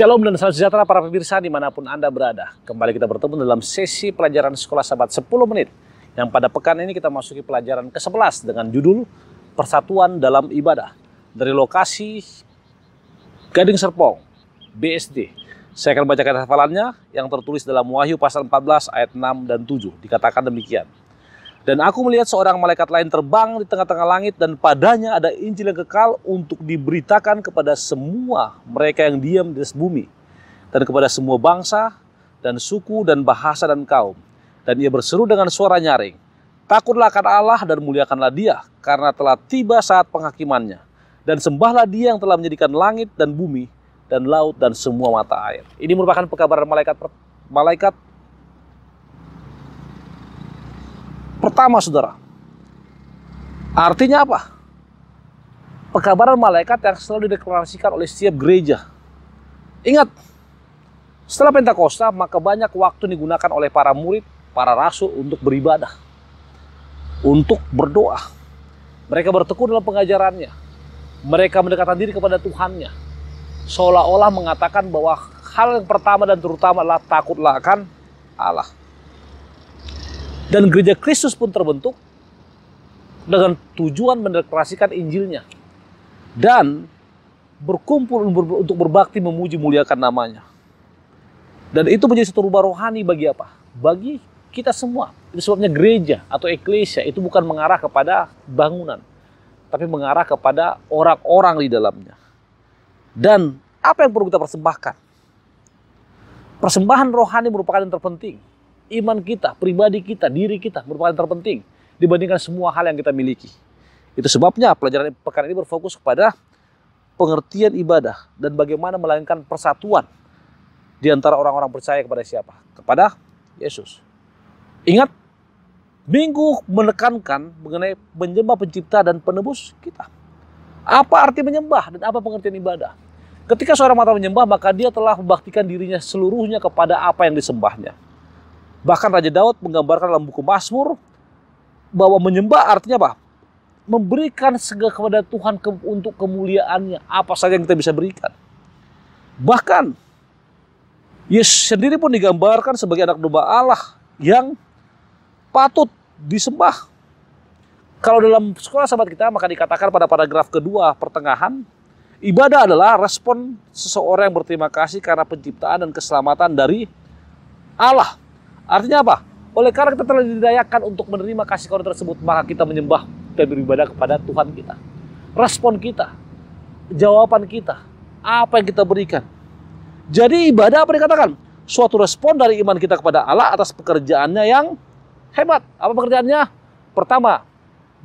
Shalom dan salam sejahtera para pemirsa dimanapun Anda berada. Kembali kita bertemu dalam sesi pelajaran sekolah sahabat 10 menit. Yang pada pekan ini kita masuki pelajaran ke-11 dengan judul Persatuan dalam Ibadah. Dari lokasi Gading Serpong, BSD. Saya akan bacakan hafalannya yang tertulis dalam Wahyu pasal 14 ayat 6 dan 7. Dikatakan demikian. Dan aku melihat seorang malaikat lain terbang di tengah-tengah langit dan padanya ada Injil yang kekal untuk diberitakan kepada semua mereka yang diam di atas bumi dan kepada semua bangsa dan suku dan bahasa dan kaum. Dan ia berseru dengan suara nyaring, Takutlah akan Allah dan muliakanlah dia karena telah tiba saat penghakimannya. Dan sembahlah dia yang telah menjadikan langit dan bumi dan laut dan semua mata air. Ini merupakan pekabaran malaikat malaikat Pertama, saudara, artinya apa? Pekabaran malaikat yang selalu dideklarasikan oleh setiap gereja. Ingat, setelah Pentakosta, maka banyak waktu digunakan oleh para murid, para rasul untuk beribadah, untuk berdoa. Mereka bertekun dalam pengajarannya. Mereka mendekatkan diri kepada Tuhannya. Seolah-olah mengatakan bahwa hal yang pertama dan terutama adalah takutlah akan Allah. Dan gereja Kristus pun terbentuk dengan tujuan mendeklarasikan Injilnya. Dan berkumpul untuk berbakti memuji muliakan namanya. Dan itu menjadi satu rubah rohani bagi apa? Bagi kita semua. Itu sebabnya gereja atau eklesia itu bukan mengarah kepada bangunan. Tapi mengarah kepada orang-orang di dalamnya. Dan apa yang perlu kita persembahkan? Persembahan rohani merupakan yang terpenting iman kita, pribadi kita, diri kita merupakan terpenting dibandingkan semua hal yang kita miliki. Itu sebabnya pelajaran pekan ini berfokus kepada pengertian ibadah dan bagaimana melainkan persatuan di antara orang-orang percaya kepada siapa? Kepada Yesus. Ingat, minggu menekankan mengenai menyembah pencipta dan penebus kita. Apa arti menyembah dan apa pengertian ibadah? Ketika seorang mata menyembah, maka dia telah membaktikan dirinya seluruhnya kepada apa yang disembahnya. Bahkan Raja Daud menggambarkan dalam buku Mazmur bahwa menyembah artinya apa? Memberikan segala kepada Tuhan ke, untuk kemuliaannya, apa saja yang kita bisa berikan. Bahkan Yesus sendiri pun digambarkan sebagai anak domba Allah yang patut disembah. Kalau dalam sekolah sahabat kita maka dikatakan pada paragraf kedua pertengahan Ibadah adalah respon seseorang yang berterima kasih karena penciptaan dan keselamatan dari Allah. Artinya apa? Oleh karena kita telah didayakan untuk menerima kasih karunia tersebut, maka kita menyembah dan beribadah kepada Tuhan kita. Respon kita, jawaban kita, apa yang kita berikan. Jadi ibadah apa dikatakan? Suatu respon dari iman kita kepada Allah atas pekerjaannya yang hebat. Apa pekerjaannya? Pertama,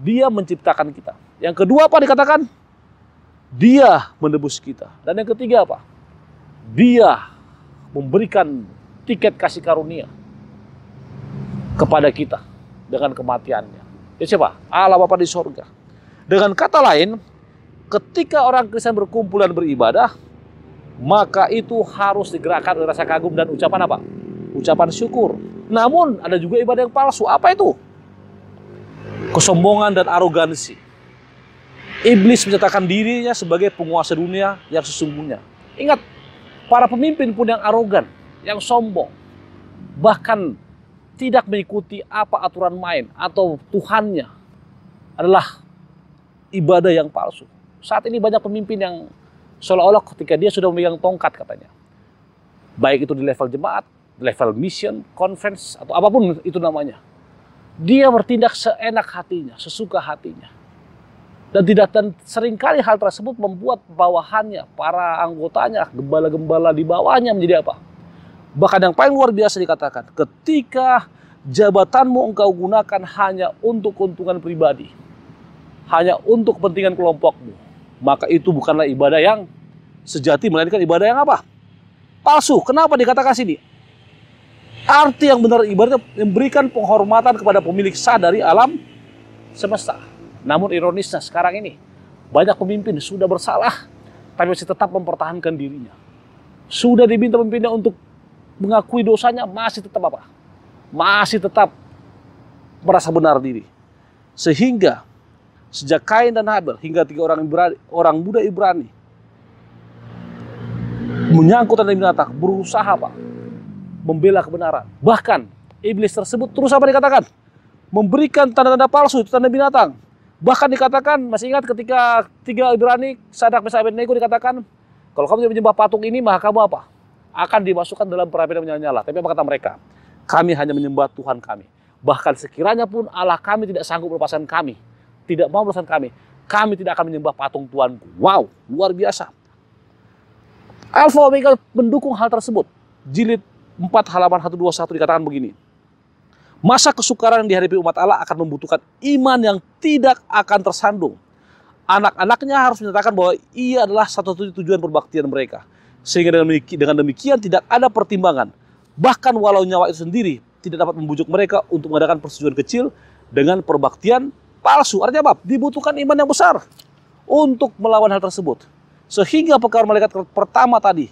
dia menciptakan kita. Yang kedua apa dikatakan? Dia menebus kita. Dan yang ketiga apa? Dia memberikan tiket kasih karunia kepada kita dengan kematiannya. Ya siapa? Allah Bapa di sorga. Dengan kata lain, ketika orang Kristen berkumpul dan beribadah, maka itu harus digerakkan oleh rasa kagum dan ucapan apa? Ucapan syukur. Namun ada juga ibadah yang palsu. Apa itu? Kesombongan dan arogansi. Iblis menyatakan dirinya sebagai penguasa dunia yang sesungguhnya. Ingat, para pemimpin pun yang arogan, yang sombong. Bahkan tidak mengikuti apa aturan main atau Tuhannya adalah ibadah yang palsu. Saat ini banyak pemimpin yang seolah-olah ketika dia sudah memegang tongkat katanya. Baik itu di level jemaat, level mission, conference, atau apapun itu namanya. Dia bertindak seenak hatinya, sesuka hatinya. Dan tidak dan seringkali hal tersebut membuat bawahannya, para anggotanya, gembala-gembala di bawahnya menjadi apa? Bahkan yang paling luar biasa dikatakan, ketika jabatanmu engkau gunakan hanya untuk keuntungan pribadi, hanya untuk kepentingan kelompokmu, maka itu bukanlah ibadah yang sejati, melainkan ibadah yang apa? Palsu. Kenapa dikatakan sini? Arti yang benar ibadah memberikan penghormatan kepada pemilik sah dari alam semesta. Namun ironisnya sekarang ini, banyak pemimpin sudah bersalah, tapi masih tetap mempertahankan dirinya. Sudah diminta pemimpinnya untuk mengakui dosanya masih tetap apa? Masih tetap merasa benar diri. Sehingga sejak Kain dan Habel hingga tiga orang Ibrani, orang muda Ibrani menyangkut tanda binatang berusaha apa? membela kebenaran. Bahkan iblis tersebut terus apa dikatakan? Memberikan tanda-tanda palsu itu tanda binatang. Bahkan dikatakan masih ingat ketika tiga Ibrani Sadak Mesa Abednego dikatakan kalau kamu menyembah patung ini maka kamu apa? akan dimasukkan dalam perapian menyala-nyala. Tapi apa kata mereka? Kami hanya menyembah Tuhan kami. Bahkan sekiranya pun Allah kami tidak sanggup melepaskan kami, tidak mau melepaskan kami, kami tidak akan menyembah patung Tuhanku. Wow, luar biasa. Alpha Omega mendukung hal tersebut. Jilid 4 halaman 121 dikatakan begini. Masa kesukaran yang dihadapi umat Allah akan membutuhkan iman yang tidak akan tersandung. Anak-anaknya harus menyatakan bahwa ia adalah satu satunya tujuan perbaktian mereka. Sehingga dengan demikian, dengan demikian tidak ada pertimbangan. Bahkan walau nyawa itu sendiri tidak dapat membujuk mereka untuk mengadakan persetujuan kecil dengan perbaktian palsu. Artinya apa? Dibutuhkan iman yang besar untuk melawan hal tersebut. Sehingga pekerjaan malaikat pertama tadi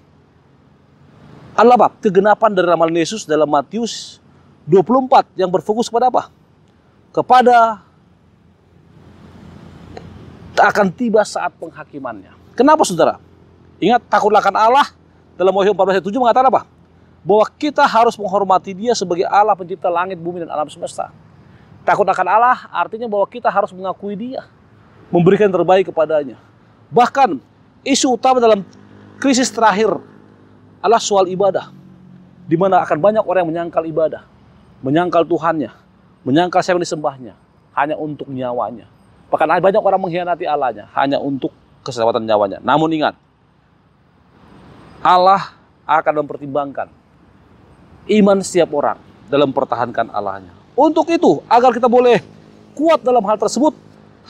adalah apa? Kegenapan dari ramalan Yesus dalam Matius 24 yang berfokus kepada apa? Kepada tak akan tiba saat penghakimannya. Kenapa saudara? Ingat, takutlah akan Allah dalam Wahyu 14 ayat 7 mengatakan apa? Bahwa kita harus menghormati dia sebagai Allah pencipta langit, bumi, dan alam semesta. Takut akan Allah artinya bahwa kita harus mengakui dia. Memberikan terbaik kepadanya. Bahkan isu utama dalam krisis terakhir adalah soal ibadah. Di mana akan banyak orang yang menyangkal ibadah. Menyangkal Tuhannya. Menyangkal siapa yang disembahnya. Hanya untuk nyawanya. Bahkan banyak orang mengkhianati Allahnya. Hanya untuk keselamatan nyawanya. Namun ingat, Allah akan mempertimbangkan iman setiap orang dalam pertahankan Allahnya. Untuk itu, agar kita boleh kuat dalam hal tersebut,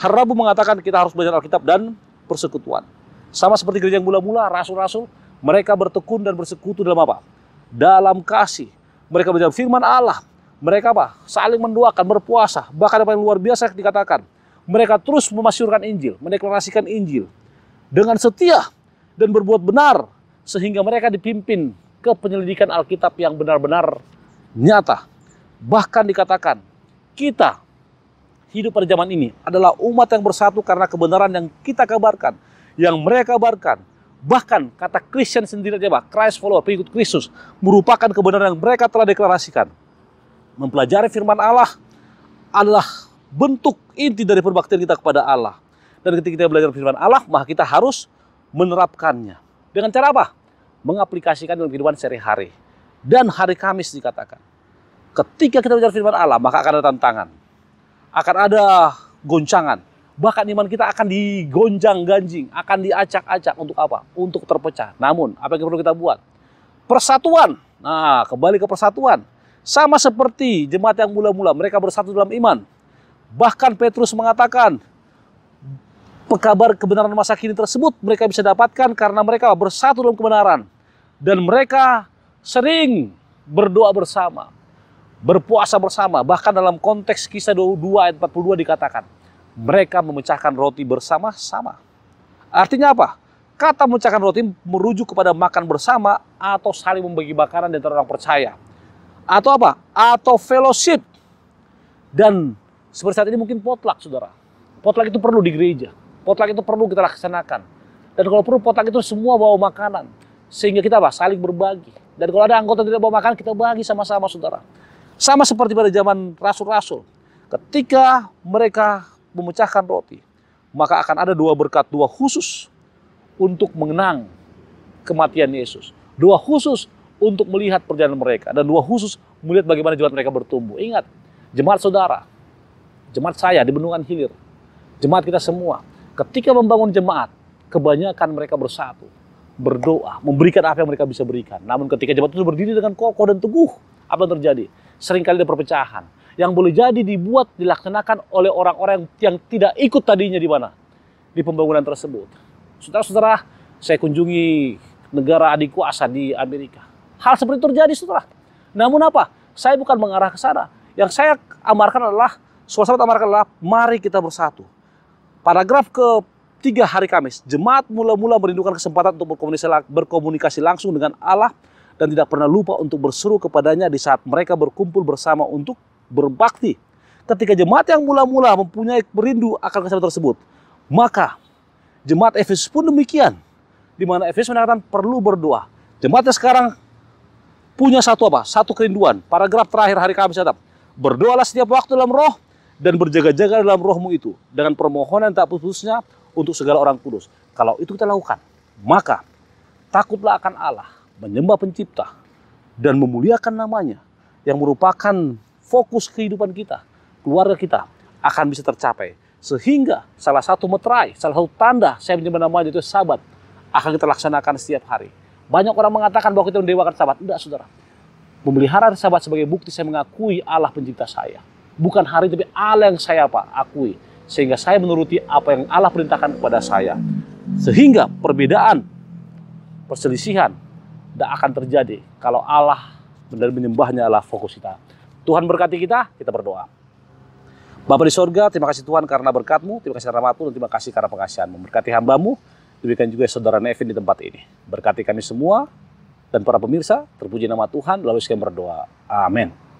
Harabu mengatakan kita harus belajar Alkitab dan persekutuan. Sama seperti gereja yang mula-mula, rasul-rasul, mereka bertekun dan bersekutu dalam apa? Dalam kasih. Mereka belajar firman Allah. Mereka apa? Saling mendoakan, berpuasa. Bahkan apa yang luar biasa dikatakan. Mereka terus memasyurkan Injil, mendeklarasikan Injil. Dengan setia dan berbuat benar sehingga mereka dipimpin ke penyelidikan Alkitab yang benar-benar nyata. Bahkan dikatakan, kita hidup pada zaman ini adalah umat yang bersatu karena kebenaran yang kita kabarkan, yang mereka kabarkan. Bahkan kata Christian sendiri aja, Christ follower, pengikut Kristus, merupakan kebenaran yang mereka telah deklarasikan. Mempelajari firman Allah adalah bentuk inti dari perbaktian kita kepada Allah. Dan ketika kita belajar firman Allah, maka kita harus menerapkannya. Dengan cara apa? Mengaplikasikan dalam kehidupan sehari-hari. Dan hari Kamis dikatakan. Ketika kita bicara firman Allah, maka akan ada tantangan. Akan ada goncangan. Bahkan iman kita akan digonjang ganjing, akan diacak-acak untuk apa? Untuk terpecah. Namun, apa yang perlu kita buat? Persatuan. Nah, kembali ke persatuan. Sama seperti jemaat yang mula-mula, mereka bersatu dalam iman. Bahkan Petrus mengatakan, kabar kebenaran masa kini tersebut mereka bisa dapatkan karena mereka bersatu dalam kebenaran. Dan mereka sering berdoa bersama, berpuasa bersama. Bahkan dalam konteks kisah 22 ayat 42 dikatakan, mereka memecahkan roti bersama-sama. Artinya apa? Kata memecahkan roti merujuk kepada makan bersama atau saling membagi makanan di antara orang percaya. Atau apa? Atau fellowship. Dan seperti saat ini mungkin potluck, saudara. Potluck itu perlu di gereja. Potluck itu perlu kita laksanakan. Dan kalau perlu potluck itu semua bawa makanan. Sehingga kita apa? Saling berbagi. Dan kalau ada anggota tidak bawa makanan, kita bagi sama-sama saudara. Sama seperti pada zaman rasul-rasul. Ketika mereka memecahkan roti, maka akan ada dua berkat, dua khusus untuk mengenang kematian Yesus. Dua khusus untuk melihat perjalanan mereka. Dan dua khusus melihat bagaimana jemaat mereka bertumbuh. Ingat, jemaat saudara, jemaat saya di Bendungan Hilir, jemaat kita semua, Ketika membangun jemaat, kebanyakan mereka bersatu, berdoa, memberikan apa yang mereka bisa berikan. Namun ketika jemaat itu berdiri dengan kokoh dan teguh, apa yang terjadi? Seringkali ada perpecahan. Yang boleh jadi dibuat, dilaksanakan oleh orang-orang yang tidak ikut tadinya di mana? Di pembangunan tersebut. Saudara-saudara, saya kunjungi negara adik kuasa di Amerika. Hal seperti itu terjadi, saudara. Namun apa? Saya bukan mengarah ke sana. Yang saya amarkan adalah, suasana amarkan adalah, mari kita bersatu Paragraf ke tiga hari Kamis, jemaat mula-mula merindukan kesempatan untuk berkomunikasi, langsung dengan Allah dan tidak pernah lupa untuk berseru kepadanya di saat mereka berkumpul bersama untuk berbakti. Ketika jemaat yang mula-mula mempunyai merindu akan kesempatan tersebut, maka jemaat Efesus pun demikian. Di mana Efesus mengatakan perlu berdoa. Jemaatnya sekarang punya satu apa? Satu kerinduan. Paragraf terakhir hari Kamis ya, tetap Berdoalah setiap waktu dalam roh dan berjaga-jaga dalam rohmu itu dengan permohonan tak putusnya untuk segala orang kudus. Kalau itu kita lakukan, maka takutlah akan Allah, menyembah pencipta, dan memuliakan namanya yang merupakan fokus kehidupan kita, keluarga kita akan bisa tercapai. Sehingga salah satu meterai, salah satu tanda saya menyembah namanya itu sahabat akan kita laksanakan setiap hari. Banyak orang mengatakan bahwa kita mendewakan sahabat, Tidak, saudara. Memelihara sahabat sebagai bukti saya mengakui Allah pencipta saya bukan hari tapi Allah yang saya apa akui sehingga saya menuruti apa yang Allah perintahkan kepada saya sehingga perbedaan perselisihan tidak akan terjadi kalau Allah benar menyembahnya Allah fokus kita Tuhan berkati kita kita berdoa Bapak di sorga, terima kasih Tuhan karena berkatmu, terima kasih karena rahmatmu, dan terima kasih karena pengasihan. memberkati hambamu, demikian juga saudara Nevin di tempat ini. Berkati kami semua, dan para pemirsa, terpuji nama Tuhan, lalu sekian berdoa. Amin.